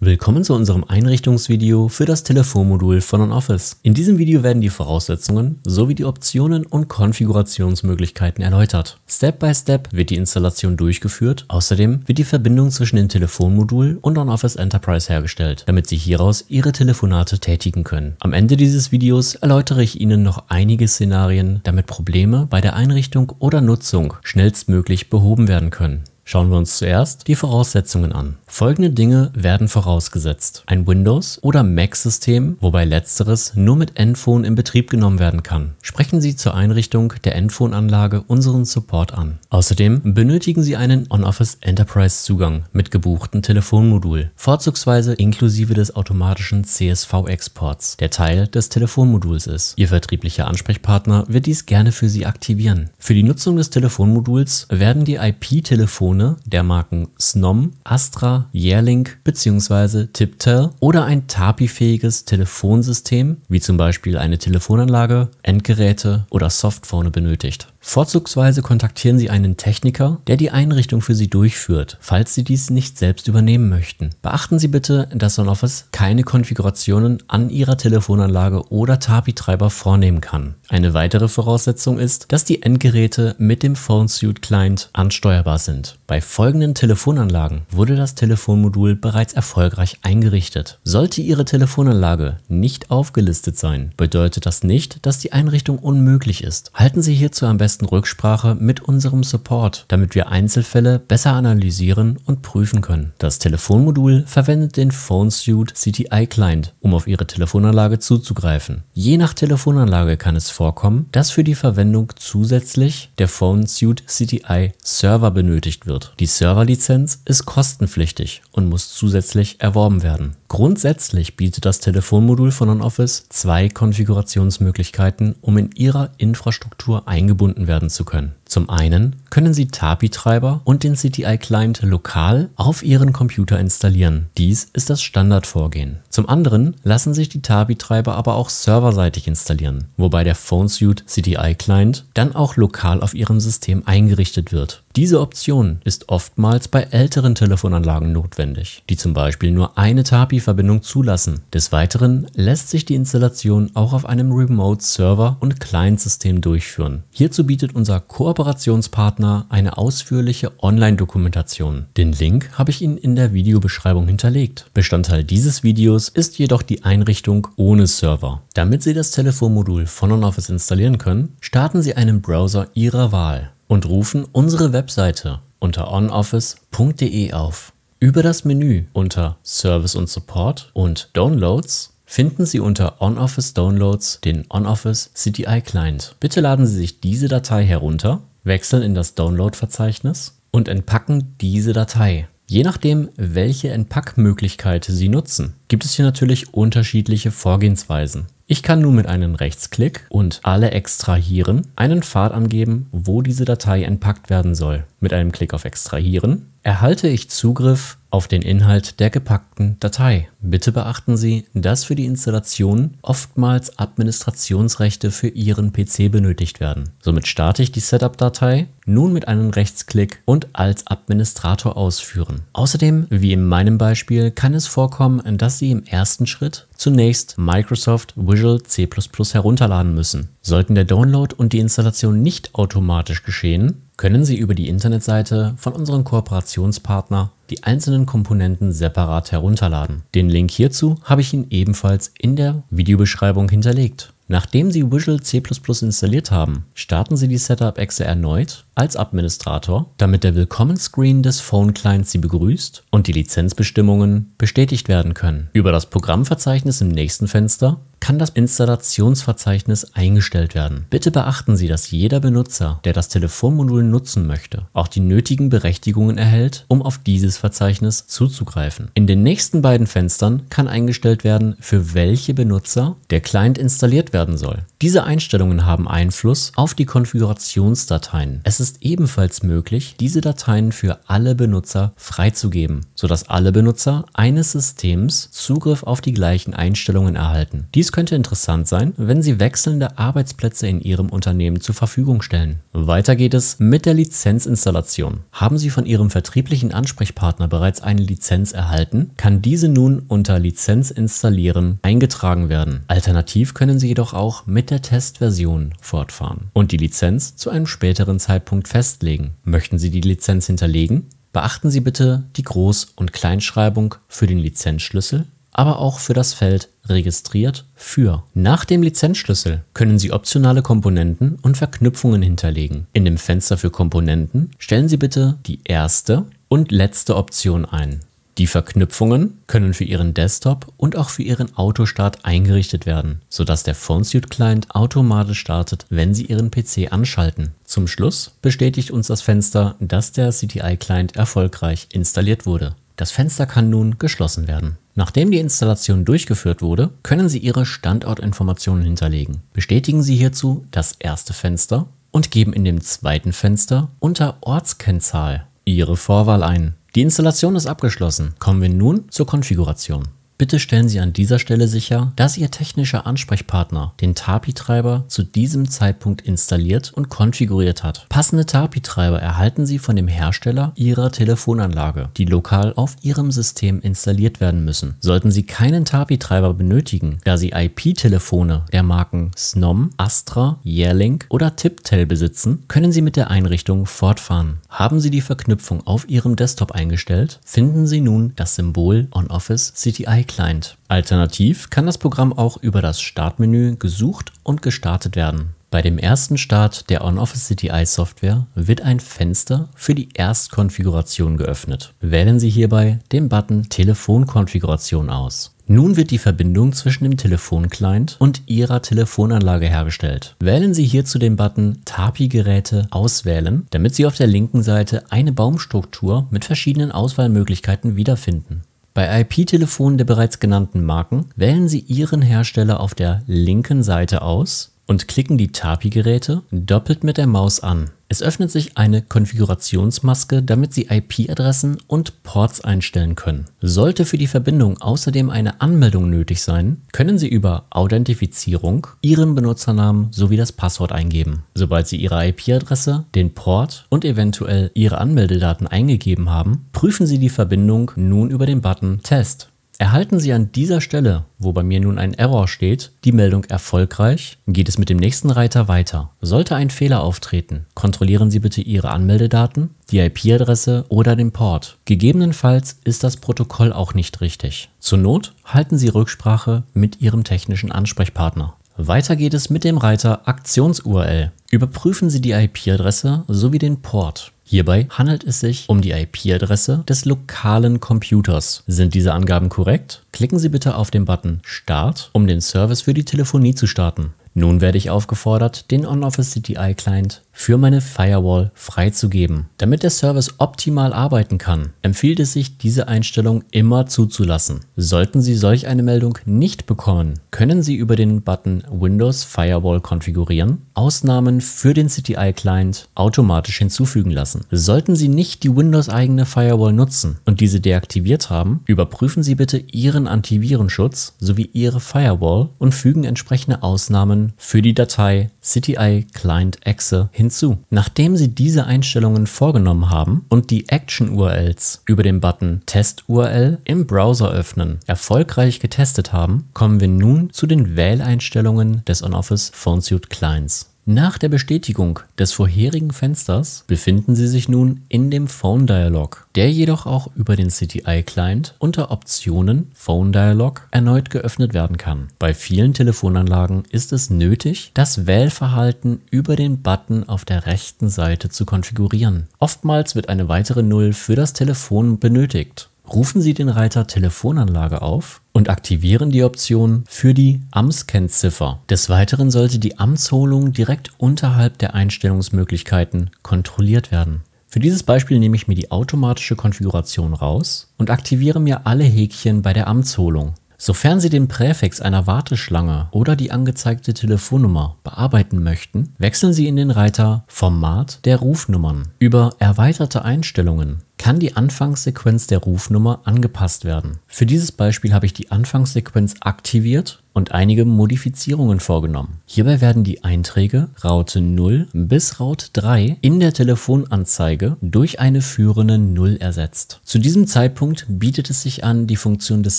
Willkommen zu unserem Einrichtungsvideo für das Telefonmodul von OnOffice. In diesem Video werden die Voraussetzungen sowie die Optionen und Konfigurationsmöglichkeiten erläutert. Step by Step wird die Installation durchgeführt, außerdem wird die Verbindung zwischen dem Telefonmodul und OnOffice Enterprise hergestellt, damit Sie hieraus Ihre Telefonate tätigen können. Am Ende dieses Videos erläutere ich Ihnen noch einige Szenarien, damit Probleme bei der Einrichtung oder Nutzung schnellstmöglich behoben werden können. Schauen wir uns zuerst die Voraussetzungen an. Folgende Dinge werden vorausgesetzt. Ein Windows- oder Mac-System, wobei letzteres nur mit Endphone in Betrieb genommen werden kann. Sprechen Sie zur Einrichtung der endphone anlage unseren Support an. Außerdem benötigen Sie einen OnOffice Enterprise-Zugang mit gebuchtem Telefonmodul, vorzugsweise inklusive des automatischen CSV-Exports, der Teil des Telefonmoduls ist. Ihr vertrieblicher Ansprechpartner wird dies gerne für Sie aktivieren. Für die Nutzung des Telefonmoduls werden die IP-Telefone Zitrone der Marken Snom, Astra, Yearling bzw. Tiptel oder ein tapifähiges Telefonsystem, wie zum Beispiel eine Telefonanlage, Endgeräte oder Softphone benötigt. Vorzugsweise kontaktieren Sie einen Techniker, der die Einrichtung für Sie durchführt, falls Sie dies nicht selbst übernehmen möchten. Beachten Sie bitte, dass SonOffice keine Konfigurationen an Ihrer Telefonanlage oder TAPI-Treiber vornehmen kann. Eine weitere Voraussetzung ist, dass die Endgeräte mit dem PhoneSuite-Client ansteuerbar sind. Bei folgenden Telefonanlagen wurde das Telefonmodul bereits erfolgreich eingerichtet. Sollte Ihre Telefonanlage nicht aufgelistet sein, bedeutet das nicht, dass die Einrichtung unmöglich ist. Halten Sie hierzu am besten ersten Rücksprache mit unserem Support, damit wir Einzelfälle besser analysieren und prüfen können. Das Telefonmodul verwendet den PhoneSuite CTI Client, um auf Ihre Telefonanlage zuzugreifen. Je nach Telefonanlage kann es vorkommen, dass für die Verwendung zusätzlich der PhoneSuite CTI Server benötigt wird. Die Serverlizenz ist kostenpflichtig und muss zusätzlich erworben werden. Grundsätzlich bietet das Telefonmodul von OnOffice zwei Konfigurationsmöglichkeiten, um in Ihrer Infrastruktur eingebunden werden zu können. Zum einen können Sie TAPI-Treiber und den CTI-Client lokal auf Ihren Computer installieren. Dies ist das Standardvorgehen. Zum anderen lassen sich die TAPI-Treiber aber auch serverseitig installieren, wobei der PhoneSuite CTI-Client dann auch lokal auf Ihrem System eingerichtet wird. Diese Option ist oftmals bei älteren Telefonanlagen notwendig, die zum Beispiel nur eine TAPI-Verbindung zulassen. Des Weiteren lässt sich die Installation auch auf einem Remote-Server und Client-System durchführen. Hierzu bietet unser Kooperationspartner eine ausführliche Online-Dokumentation. Den Link habe ich Ihnen in der Videobeschreibung hinterlegt. Bestandteil dieses Videos ist jedoch die Einrichtung ohne Server. Damit Sie das Telefonmodul von OnOffice installieren können, starten Sie einen Browser Ihrer Wahl und rufen unsere Webseite unter onoffice.de auf. Über das Menü unter Service und Support und Downloads finden Sie unter OnOffice Downloads den OnOffice CDI Client. Bitte laden Sie sich diese Datei herunter, wechseln in das Download-Verzeichnis und entpacken diese Datei. Je nachdem, welche Entpackmöglichkeit Sie nutzen, gibt es hier natürlich unterschiedliche Vorgehensweisen. Ich kann nun mit einem Rechtsklick und Alle extrahieren einen Pfad angeben, wo diese Datei entpackt werden soll. Mit einem Klick auf Extrahieren erhalte ich Zugriff auf den Inhalt der gepackten Datei. Bitte beachten Sie, dass für die Installation oftmals Administrationsrechte für Ihren PC benötigt werden. Somit starte ich die Setup-Datei nun mit einem Rechtsklick und als Administrator ausführen. Außerdem, wie in meinem Beispiel, kann es vorkommen, dass Sie im ersten Schritt zunächst Microsoft Visual C++ herunterladen müssen. Sollten der Download und die Installation nicht automatisch geschehen, können Sie über die Internetseite von unserem Kooperationspartner die einzelnen Komponenten separat herunterladen. Den Link hierzu habe ich Ihnen ebenfalls in der Videobeschreibung hinterlegt. Nachdem Sie Visual C++ installiert haben, starten Sie die Setup-Exe erneut als Administrator, damit der Willkommensscreen des Phone-Clients Sie begrüßt und die Lizenzbestimmungen bestätigt werden können. Über das Programmverzeichnis im nächsten Fenster kann das Installationsverzeichnis eingestellt werden. Bitte beachten Sie, dass jeder Benutzer, der das Telefonmodul nutzen möchte, auch die nötigen Berechtigungen erhält, um auf dieses Verzeichnis zuzugreifen. In den nächsten beiden Fenstern kann eingestellt werden, für welche Benutzer der Client installiert werden soll. Diese Einstellungen haben Einfluss auf die Konfigurationsdateien. Es ist ebenfalls möglich, diese Dateien für alle Benutzer freizugeben, sodass alle Benutzer eines Systems Zugriff auf die gleichen Einstellungen erhalten. Dies könnte interessant sein, wenn Sie wechselnde Arbeitsplätze in Ihrem Unternehmen zur Verfügung stellen. Weiter geht es mit der Lizenzinstallation. Haben Sie von Ihrem vertrieblichen Ansprechpartner bereits eine Lizenz erhalten, kann diese nun unter Lizenz installieren eingetragen werden. Alternativ können Sie jedoch auch mit der Testversion fortfahren und die Lizenz zu einem späteren Zeitpunkt festlegen. Möchten Sie die Lizenz hinterlegen? Beachten Sie bitte die Groß- und Kleinschreibung für den Lizenzschlüssel, aber auch für das Feld registriert für. Nach dem Lizenzschlüssel können Sie optionale Komponenten und Verknüpfungen hinterlegen. In dem Fenster für Komponenten stellen Sie bitte die erste und letzte Option ein. Die Verknüpfungen können für Ihren Desktop und auch für Ihren Autostart eingerichtet werden, sodass der PhoneSuite-Client automatisch startet, wenn Sie Ihren PC anschalten. Zum Schluss bestätigt uns das Fenster, dass der CTI-Client erfolgreich installiert wurde. Das Fenster kann nun geschlossen werden. Nachdem die Installation durchgeführt wurde, können Sie Ihre Standortinformationen hinterlegen. Bestätigen Sie hierzu das erste Fenster und geben in dem zweiten Fenster unter Ortskennzahl Ihre Vorwahl ein. Die Installation ist abgeschlossen. Kommen wir nun zur Konfiguration. Bitte stellen Sie an dieser Stelle sicher, dass Ihr technischer Ansprechpartner den TAPI-Treiber zu diesem Zeitpunkt installiert und konfiguriert hat. Passende TAPI-Treiber erhalten Sie von dem Hersteller Ihrer Telefonanlage, die lokal auf Ihrem System installiert werden müssen. Sollten Sie keinen TAPI-Treiber benötigen, da Sie IP-Telefone der Marken Snom, Astra, Yearlink oder Tiptel besitzen, können Sie mit der Einrichtung fortfahren. Haben Sie die Verknüpfung auf Ihrem Desktop eingestellt, finden Sie nun das Symbol OnOffice CTI client Alternativ kann das Programm auch über das Startmenü gesucht und gestartet werden. Bei dem ersten Start der OnOffice CTI Software wird ein Fenster für die Erstkonfiguration geöffnet. Wählen Sie hierbei den Button Telefonkonfiguration aus. Nun wird die Verbindung zwischen dem Telefonclient und Ihrer Telefonanlage hergestellt. Wählen Sie hierzu den Button TAPI-Geräte auswählen, damit Sie auf der linken Seite eine Baumstruktur mit verschiedenen Auswahlmöglichkeiten wiederfinden. Bei IP-Telefonen der bereits genannten Marken wählen Sie Ihren Hersteller auf der linken Seite aus und klicken die TAPI-Geräte doppelt mit der Maus an. Es öffnet sich eine Konfigurationsmaske, damit Sie IP-Adressen und Ports einstellen können. Sollte für die Verbindung außerdem eine Anmeldung nötig sein, können Sie über Authentifizierung Ihren Benutzernamen sowie das Passwort eingeben. Sobald Sie Ihre IP-Adresse, den Port und eventuell Ihre Anmeldedaten eingegeben haben, prüfen Sie die Verbindung nun über den Button Test. Erhalten Sie an dieser Stelle, wo bei mir nun ein Error steht, die Meldung erfolgreich, geht es mit dem nächsten Reiter weiter. Sollte ein Fehler auftreten, kontrollieren Sie bitte Ihre Anmeldedaten, die IP-Adresse oder den Port. Gegebenenfalls ist das Protokoll auch nicht richtig. Zur Not halten Sie Rücksprache mit Ihrem technischen Ansprechpartner. Weiter geht es mit dem Reiter Aktions-URL. Überprüfen Sie die IP-Adresse sowie den Port. Hierbei handelt es sich um die IP-Adresse des lokalen Computers. Sind diese Angaben korrekt? Klicken Sie bitte auf den Button Start, um den Service für die Telefonie zu starten. Nun werde ich aufgefordert, den OnOffice CDI Client für meine Firewall freizugeben. Damit der Service optimal arbeiten kann, empfiehlt es sich, diese Einstellung immer zuzulassen. Sollten Sie solch eine Meldung nicht bekommen, können Sie über den Button Windows Firewall konfigurieren, Ausnahmen für den CTI-Client automatisch hinzufügen lassen. Sollten Sie nicht die Windows-eigene Firewall nutzen und diese deaktiviert haben, überprüfen Sie bitte Ihren Antivirenschutz sowie Ihre Firewall und fügen entsprechende Ausnahmen für die Datei CTI-Client-Exe hinzu hinzu. Nachdem Sie diese Einstellungen vorgenommen haben und die Action-URLs über den Button Test-URL im Browser öffnen erfolgreich getestet haben, kommen wir nun zu den Wähleinstellungen des OnOffice PhoneSuite Clients. Nach der Bestätigung des vorherigen Fensters befinden Sie sich nun in dem Phone Dialog, der jedoch auch über den CTI Client unter Optionen Phone Dialog erneut geöffnet werden kann. Bei vielen Telefonanlagen ist es nötig, das Wählverhalten über den Button auf der rechten Seite zu konfigurieren. Oftmals wird eine weitere Null für das Telefon benötigt. Rufen Sie den Reiter Telefonanlage auf und aktivieren die Option für die Amtskennziffer. Des Weiteren sollte die Amtsholung direkt unterhalb der Einstellungsmöglichkeiten kontrolliert werden. Für dieses Beispiel nehme ich mir die automatische Konfiguration raus und aktiviere mir alle Häkchen bei der Amtsholung. Sofern Sie den Präfix einer Warteschlange oder die angezeigte Telefonnummer bearbeiten möchten, wechseln Sie in den Reiter Format der Rufnummern über Erweiterte Einstellungen kann die Anfangssequenz der Rufnummer angepasst werden. Für dieses Beispiel habe ich die Anfangssequenz aktiviert und einige Modifizierungen vorgenommen. Hierbei werden die Einträge Raute 0 bis Raute 3 in der Telefonanzeige durch eine führende 0 ersetzt. Zu diesem Zeitpunkt bietet es sich an, die Funktion des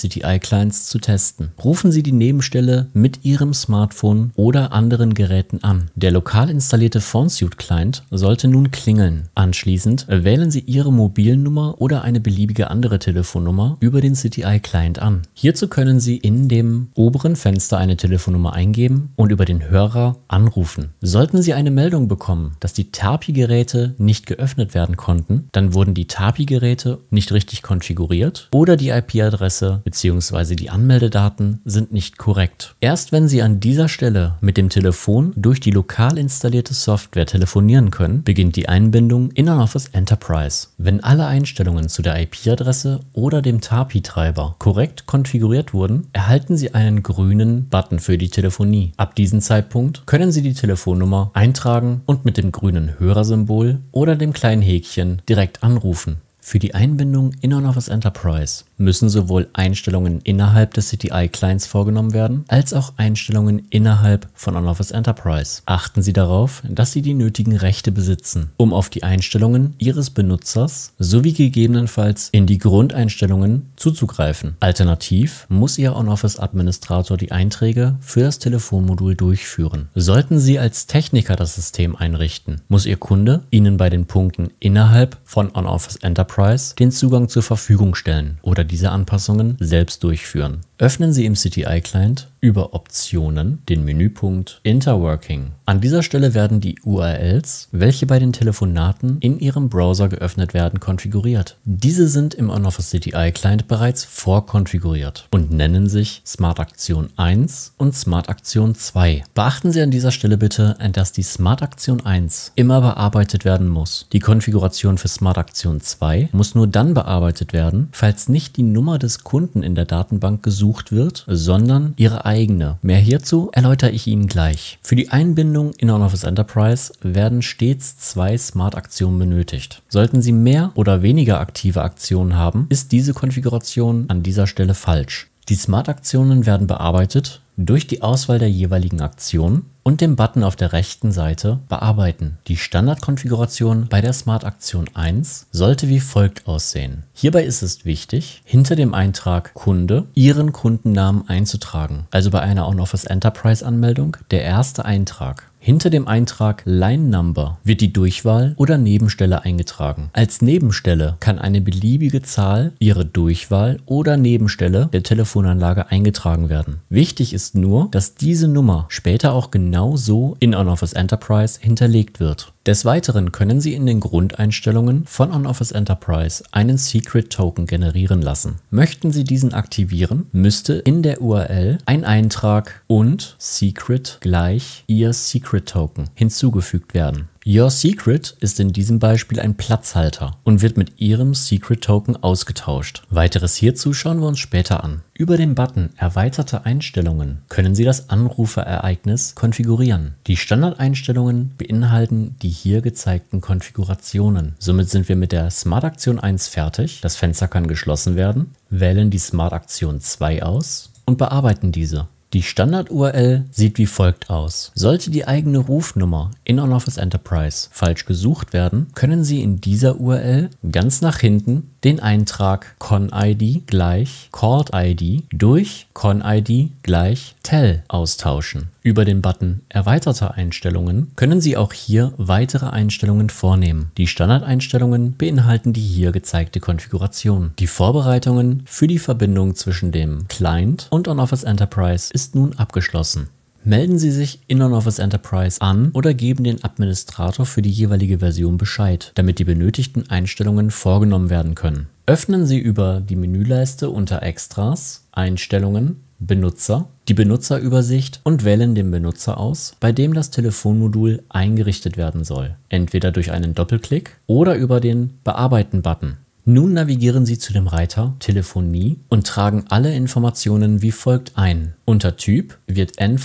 CTI-Clients zu testen. Rufen Sie die Nebenstelle mit Ihrem Smartphone oder anderen Geräten an. Der lokal installierte font client sollte nun klingeln. Anschließend wählen Sie Ihre Mobilnummer oder eine beliebige andere Telefonnummer über den CTI-Client an. Hierzu können Sie in dem oberen Fenster Suchfenster eine Telefonnummer eingeben und über den Hörer anrufen. Sollten Sie eine Meldung bekommen, dass die TAPI-Geräte nicht geöffnet werden konnten, dann wurden die TAPI-Geräte nicht richtig konfiguriert oder die IP-Adresse bzw. die Anmeldedaten sind nicht korrekt. Erst wenn Sie an dieser Stelle mit dem Telefon durch die lokal installierte Software telefonieren können, beginnt die Einbindung in Office Enterprise. Wenn alle Einstellungen zu der IP-Adresse oder dem TAPI-Treiber korrekt konfiguriert wurden, erhalten Sie einen grünen grünen Button für die Telefonie. Ab diesem Zeitpunkt können Sie die Telefonnummer eintragen und mit dem grünen Hörersymbol oder dem kleinen Häkchen direkt anrufen. Für die Einbindung in OnOffice Enterprise müssen sowohl Einstellungen innerhalb des CTI-Clients vorgenommen werden, als auch Einstellungen innerhalb von OnOffice Enterprise. Achten Sie darauf, dass Sie die nötigen Rechte besitzen, um auf die Einstellungen Ihres Benutzers sowie gegebenenfalls in die Grundeinstellungen zuzugreifen. Alternativ muss Ihr OnOffice-Administrator die Einträge für das Telefonmodul durchführen. Sollten Sie als Techniker das System einrichten, muss Ihr Kunde Ihnen bei den Punkten innerhalb von OnOffice Enterprise den Zugang zur Verfügung stellen oder diese Anpassungen selbst durchführen. Öffnen Sie im CTI-Client über Optionen den Menüpunkt Interworking. An dieser Stelle werden die URLs, welche bei den Telefonaten in Ihrem Browser geöffnet werden, konfiguriert. Diese sind im OnOffice CTI Client bereits vorkonfiguriert und nennen sich Smart Aktion 1 und Smart Aktion 2. Beachten Sie an dieser Stelle bitte, dass die Smart Aktion 1 immer bearbeitet werden muss. Die Konfiguration für Smart Aktion 2 muss nur dann bearbeitet werden, falls nicht die die Nummer des Kunden in der Datenbank gesucht wird, sondern ihre eigene. Mehr hierzu erläutere ich Ihnen gleich. Für die Einbindung in OnOffice Enterprise werden stets zwei Smart-Aktionen benötigt. Sollten Sie mehr oder weniger aktive Aktionen haben, ist diese Konfiguration an dieser Stelle falsch. Die Smart-Aktionen werden bearbeitet durch die Auswahl der jeweiligen Aktionen und dem Button auf der rechten Seite Bearbeiten. Die Standardkonfiguration bei der Smart Aktion 1 sollte wie folgt aussehen. Hierbei ist es wichtig, hinter dem Eintrag Kunde Ihren Kundennamen einzutragen, also bei einer On-Office Enterprise Anmeldung der erste Eintrag. Hinter dem Eintrag Line Number wird die Durchwahl oder Nebenstelle eingetragen. Als Nebenstelle kann eine beliebige Zahl, ihre Durchwahl oder Nebenstelle der Telefonanlage eingetragen werden. Wichtig ist nur, dass diese Nummer später auch genau so in On Office Enterprise hinterlegt wird. Des Weiteren können Sie in den Grundeinstellungen von OnOffice Enterprise einen Secret Token generieren lassen. Möchten Sie diesen aktivieren, müsste in der URL ein Eintrag und Secret gleich Ihr Secret Token hinzugefügt werden. Your Secret ist in diesem Beispiel ein Platzhalter und wird mit Ihrem Secret Token ausgetauscht. Weiteres hierzu schauen wir uns später an. Über den Button Erweiterte Einstellungen können Sie das Anruferereignis konfigurieren. Die Standardeinstellungen beinhalten die hier gezeigten Konfigurationen. Somit sind wir mit der Smart Aktion 1 fertig. Das Fenster kann geschlossen werden, wählen die Smart Aktion 2 aus und bearbeiten diese. Die Standard-URL sieht wie folgt aus. Sollte die eigene Rufnummer in OnOffice Enterprise falsch gesucht werden, können Sie in dieser URL ganz nach hinten den Eintrag ConID gleich called-id durch ConID gleich tell austauschen. Über den Button Erweiterte Einstellungen können Sie auch hier weitere Einstellungen vornehmen. Die Standardeinstellungen beinhalten die hier gezeigte Konfiguration. Die Vorbereitungen für die Verbindung zwischen dem Client und OnOffice Enterprise ist nun abgeschlossen. Melden Sie sich in OnOffice Enterprise an oder geben den Administrator für die jeweilige Version Bescheid, damit die benötigten Einstellungen vorgenommen werden können. Öffnen Sie über die Menüleiste unter Extras, Einstellungen Benutzer, die Benutzerübersicht und wählen den Benutzer aus, bei dem das Telefonmodul eingerichtet werden soll. Entweder durch einen Doppelklick oder über den Bearbeiten-Button. Nun navigieren Sie zu dem Reiter Telefonie und tragen alle Informationen wie folgt ein. Unter Typ wird n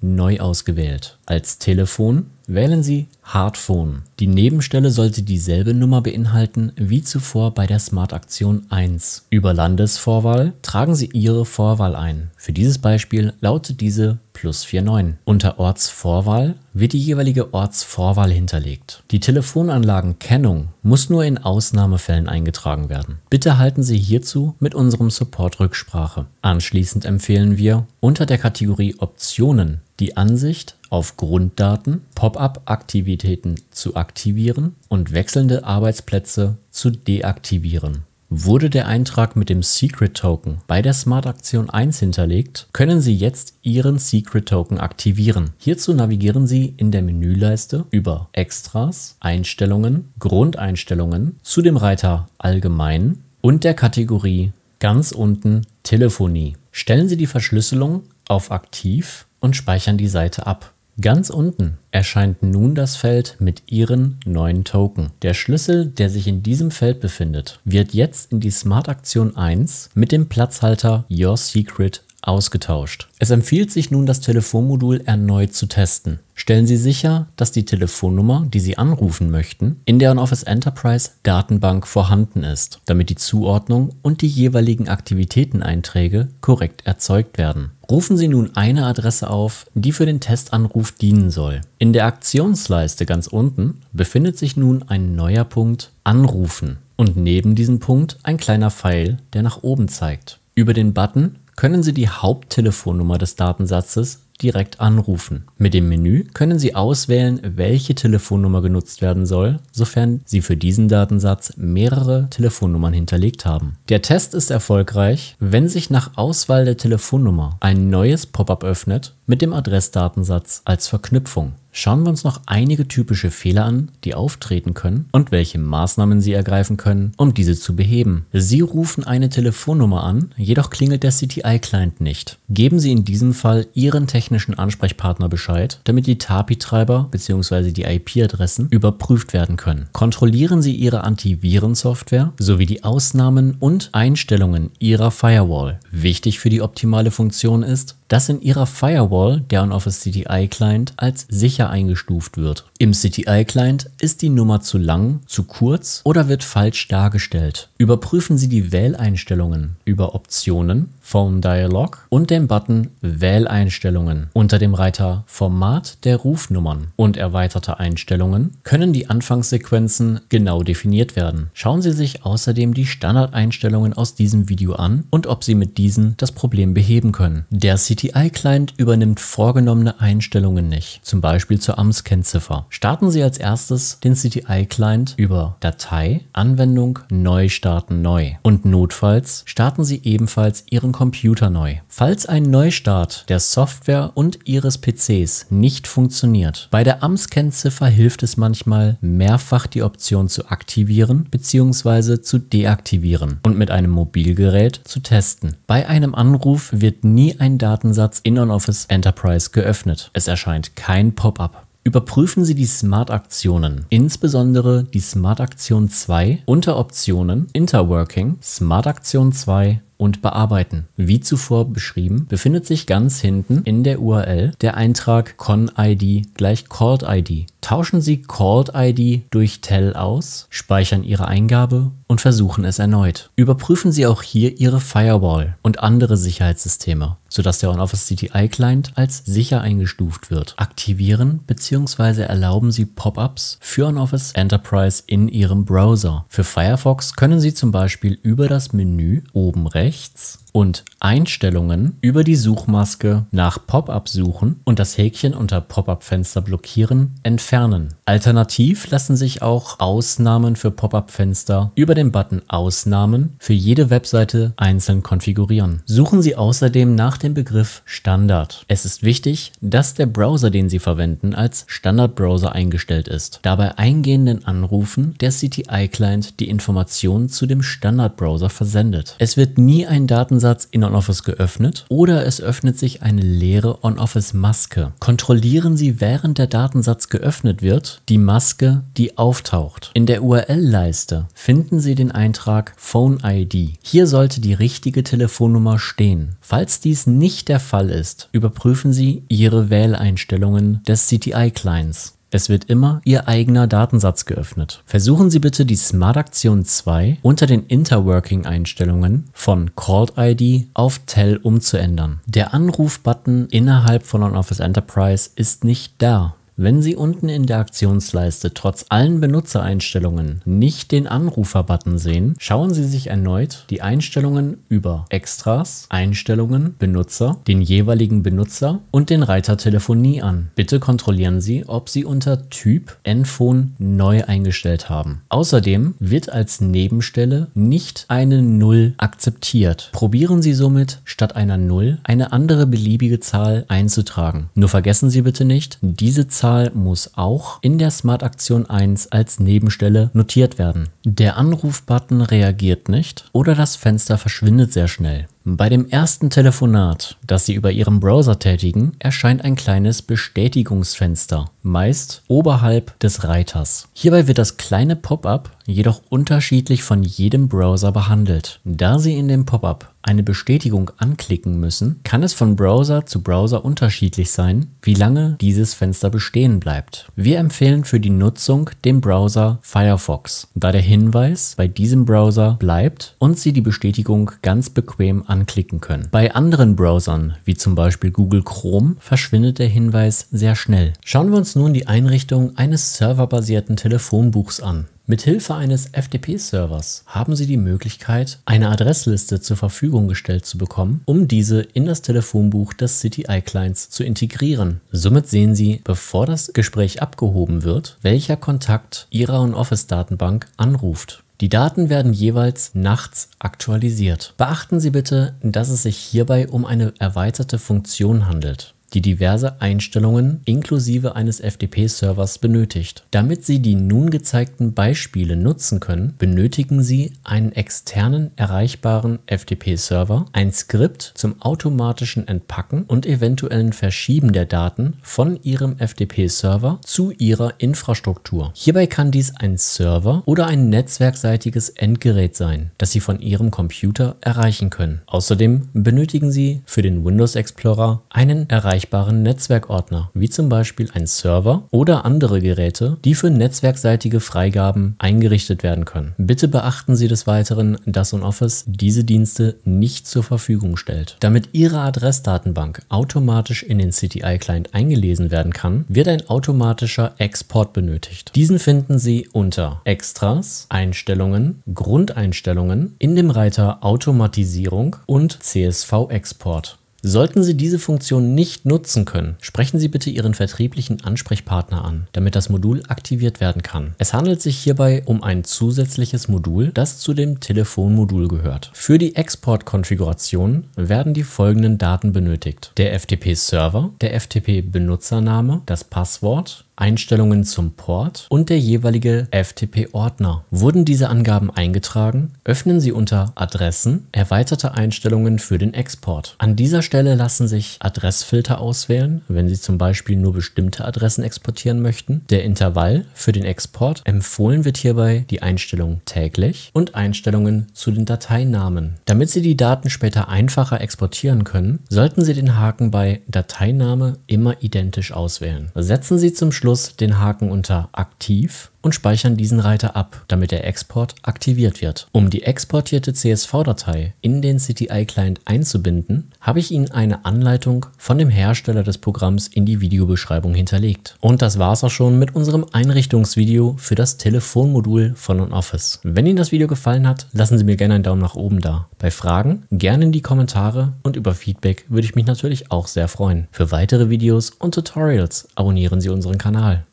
neu ausgewählt. Als Telefon wählen Sie Hardphone. Die Nebenstelle sollte dieselbe Nummer beinhalten wie zuvor bei der Smart-Aktion 1. Über Landesvorwahl tragen Sie Ihre Vorwahl ein. Für dieses Beispiel lautet diese plus 49. Unter Ortsvorwahl wird die jeweilige Ortsvorwahl hinterlegt. Die Telefonanlagenkennung muss nur in Ausnahmefällen eingetragen werden. Bitte halten Sie hierzu mit unserem Support Rücksprache. Anschließend empfehlen wir unter der Kategorie Optionen die Ansicht auf Grunddaten, Pop-up-Aktivitäten zu aktivieren und wechselnde Arbeitsplätze zu deaktivieren. Wurde der Eintrag mit dem Secret Token bei der Smart Aktion 1 hinterlegt, können Sie jetzt Ihren Secret Token aktivieren. Hierzu navigieren Sie in der Menüleiste über Extras, Einstellungen, Grundeinstellungen zu dem Reiter Allgemein und der Kategorie ganz unten Telefonie. Stellen Sie die Verschlüsselung auf Aktiv und speichern die Seite ab. Ganz unten erscheint nun das Feld mit Ihren neuen Token. Der Schlüssel, der sich in diesem Feld befindet, wird jetzt in die Smart Aktion 1 mit dem Platzhalter Your Secret ausgetauscht. Es empfiehlt sich nun, das Telefonmodul erneut zu testen. Stellen Sie sicher, dass die Telefonnummer, die Sie anrufen möchten, in der Office Enterprise Datenbank vorhanden ist, damit die Zuordnung und die jeweiligen Aktivitäteneinträge korrekt erzeugt werden. Rufen Sie nun eine Adresse auf, die für den Testanruf dienen soll. In der Aktionsleiste ganz unten befindet sich nun ein neuer Punkt Anrufen und neben diesem Punkt ein kleiner Pfeil, der nach oben zeigt. Über den Button können Sie die Haupttelefonnummer des Datensatzes direkt anrufen. Mit dem Menü können Sie auswählen, welche Telefonnummer genutzt werden soll, sofern Sie für diesen Datensatz mehrere Telefonnummern hinterlegt haben. Der Test ist erfolgreich, wenn sich nach Auswahl der Telefonnummer ein neues Pop-up öffnet mit dem Adressdatensatz als Verknüpfung. Schauen wir uns noch einige typische Fehler an, die auftreten können und welche Maßnahmen Sie ergreifen können, um diese zu beheben. Sie rufen eine Telefonnummer an, jedoch klingelt der CTI-Client nicht. Geben Sie in diesem Fall Ihren technischen Ansprechpartner Bescheid, damit die TAPI-Treiber bzw. die IP-Adressen überprüft werden können. Kontrollieren Sie Ihre Antivirensoftware sowie die Ausnahmen und Einstellungen Ihrer Firewall. Wichtig für die optimale Funktion ist, das in ihrer Firewall, der on Office CTI Client, als sicher eingestuft wird. Im CTI-Client ist die Nummer zu lang, zu kurz oder wird falsch dargestellt. Überprüfen Sie die Wähleinstellungen über Optionen, Phone Dialog und den Button Wähleinstellungen unter dem Reiter Format der Rufnummern und erweiterte Einstellungen können die Anfangssequenzen genau definiert werden. Schauen Sie sich außerdem die Standardeinstellungen aus diesem Video an und ob Sie mit diesen das Problem beheben können. Der CTI-Client übernimmt vorgenommene Einstellungen nicht, zum Beispiel zur Amtskennziffer. Starten Sie als erstes den CTI-Client über Datei, Anwendung, Neu starten neu. Und notfalls starten Sie ebenfalls Ihren Computer neu. Falls ein Neustart der Software und Ihres PCs nicht funktioniert, bei der AMS-Kennziffer hilft es manchmal, mehrfach die Option zu aktivieren bzw. zu deaktivieren und mit einem Mobilgerät zu testen. Bei einem Anruf wird nie ein Datensatz in OnOffice Enterprise geöffnet. Es erscheint kein Pop-up. Überprüfen Sie die Smart-Aktionen, insbesondere die Smart-Aktion 2 unter Optionen Interworking, Smart-Aktion 2 und bearbeiten. Wie zuvor beschrieben, befindet sich ganz hinten in der URL der Eintrag con-id gleich called-id. Tauschen Sie called-id durch Tell aus, speichern Ihre Eingabe und versuchen es erneut. Überprüfen Sie auch hier Ihre Firewall und andere Sicherheitssysteme, sodass der OnOffice CTI Client als sicher eingestuft wird. Aktivieren bzw. erlauben Sie Pop-ups für OnOffice Enterprise in Ihrem Browser. Für Firefox können Sie zum Beispiel über das Menü oben rechts und Einstellungen über die Suchmaske nach Pop-up suchen und das Häkchen unter Pop-up-Fenster blockieren entfernen. Alternativ lassen sich auch Ausnahmen für Pop-up-Fenster über den Button Ausnahmen für jede Webseite einzeln konfigurieren. Suchen Sie außerdem nach dem Begriff Standard. Es ist wichtig, dass der Browser, den Sie verwenden, als Standardbrowser eingestellt ist. Da bei eingehenden Anrufen der CTI-Client die Informationen zu dem Standardbrowser versendet. Es wird nie ein Daten Ansatz in OnOffice geöffnet oder es öffnet sich eine leere OnOffice-Maske. Kontrollieren Sie, während der Datensatz geöffnet wird, die Maske, die auftaucht. In der URL-Leiste finden Sie den Eintrag Phone ID. Hier sollte die richtige Telefonnummer stehen. Falls dies nicht der Fall ist, überprüfen Sie Ihre Wähleinstellungen des CTI-Clients. Es wird immer Ihr eigener Datensatz geöffnet. Versuchen Sie bitte die Smart Aktion 2 unter den Interworking-Einstellungen von Called ID auf Tell umzuändern. Der Anrufbutton innerhalb von OnOffice Enterprise ist nicht da. Wenn Sie unten in der Aktionsleiste trotz allen Benutzereinstellungen nicht den Anrufer-Button sehen, schauen Sie sich erneut die Einstellungen über Extras, Einstellungen, Benutzer, den jeweiligen Benutzer und den Reiter Telefonie an. Bitte kontrollieren Sie, ob Sie unter Typ N-Phone neu eingestellt haben. Außerdem wird als Nebenstelle nicht eine 0 akzeptiert. Probieren Sie somit statt einer 0 eine andere beliebige Zahl einzutragen. Nur vergessen Sie bitte nicht, diese Zahl Zahl muss auch in der Smart Aktion 1 als Nebenstelle notiert werden. Der Anrufbutton reagiert nicht oder das Fenster verschwindet sehr schnell. Bei dem ersten Telefonat, das Sie über Ihrem Browser tätigen, erscheint ein kleines Bestätigungsfenster, meist oberhalb des Reiters. Hierbei wird das kleine Pop-up jedoch unterschiedlich von jedem Browser behandelt. Da Sie in dem Pop-up eine Bestätigung anklicken müssen, kann es von Browser zu Browser unterschiedlich sein, wie lange dieses Fenster bestehen bleibt. Wir empfehlen für die Nutzung den Browser Firefox, da der Hinweis bei diesem Browser bleibt und Sie die Bestätigung ganz bequem anklicken können. Bei anderen Browsern, wie zum Beispiel Google Chrome, verschwindet der Hinweis sehr schnell. Schauen wir uns nun die Einrichtung eines serverbasierten Telefonbuchs an. Mithilfe eines FTP-Servers haben Sie die Möglichkeit, eine Adressliste zur Verfügung gestellt zu bekommen, um diese in das Telefonbuch des CTI-Clients zu integrieren. Somit sehen Sie, bevor das Gespräch abgehoben wird, welcher Kontakt Ihrer On-Office-Datenbank anruft. Die Daten werden jeweils nachts aktualisiert. Beachten Sie bitte, dass es sich hierbei um eine erweiterte Funktion handelt die diverse Einstellungen inklusive eines FTP-Servers benötigt. Damit Sie die nun gezeigten Beispiele nutzen können, benötigen Sie einen externen erreichbaren FTP-Server, ein Skript zum automatischen Entpacken und eventuellen Verschieben der Daten von Ihrem FTP-Server zu Ihrer Infrastruktur. Hierbei kann dies ein Server oder ein netzwerkseitiges Endgerät sein, das Sie von Ihrem Computer erreichen können. Außerdem benötigen Sie für den Windows Explorer einen erreichbaren vergleichbaren Netzwerkordner, wie zum Beispiel ein Server oder andere Geräte, die für netzwerkseitige Freigaben eingerichtet werden können. Bitte beachten Sie des Weiteren, dass OnOffice diese Dienste nicht zur Verfügung stellt. Damit Ihre Adressdatenbank automatisch in den CTI-Client eingelesen werden kann, wird ein automatischer Export benötigt. Diesen finden Sie unter Extras, Einstellungen, Grundeinstellungen in dem Reiter Automatisierung und CSV-Export. Sollten Sie diese Funktion nicht nutzen können, sprechen Sie bitte Ihren vertrieblichen Ansprechpartner an, damit das Modul aktiviert werden kann. Es handelt sich hierbei um ein zusätzliches Modul, das zu dem Telefonmodul gehört. Für die Exportkonfiguration werden die folgenden Daten benötigt. Der FTP-Server, der FTP-Benutzername, das Passwort, Einstellungen zum Port und der jeweilige FTP-Ordner. Wurden diese Angaben eingetragen, öffnen Sie unter Adressen erweiterte Einstellungen für den Export. An dieser Stelle lassen sich Adressfilter auswählen, wenn Sie zum Beispiel nur bestimmte Adressen exportieren möchten. Der Intervall für den Export empfohlen wird hierbei die Einstellung täglich und Einstellungen zu den Dateinamen. Damit Sie die Daten später einfacher exportieren können, sollten Sie den Haken bei Dateiname immer identisch auswählen. Setzen Sie zum Schluss den Haken unter aktiv und speichern diesen Reiter ab, damit der Export aktiviert wird. Um die exportierte CSV-Datei in den CTI-Client einzubinden, habe ich Ihnen eine Anleitung von dem Hersteller des Programms in die Videobeschreibung hinterlegt. Und das war's auch schon mit unserem Einrichtungsvideo für das Telefonmodul von OnOffice. Wenn Ihnen das Video gefallen hat, lassen Sie mir gerne einen Daumen nach oben da. Bei Fragen gerne in die Kommentare und über Feedback würde ich mich natürlich auch sehr freuen. Für weitere Videos und Tutorials abonnieren Sie unseren Kanal.